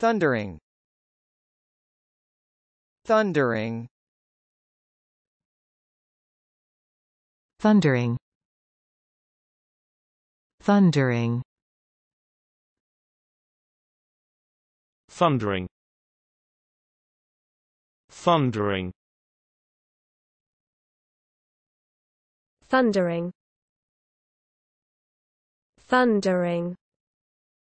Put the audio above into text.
Thundering Thundering Thundering Thundering Thundering Thundering Thundering Thundering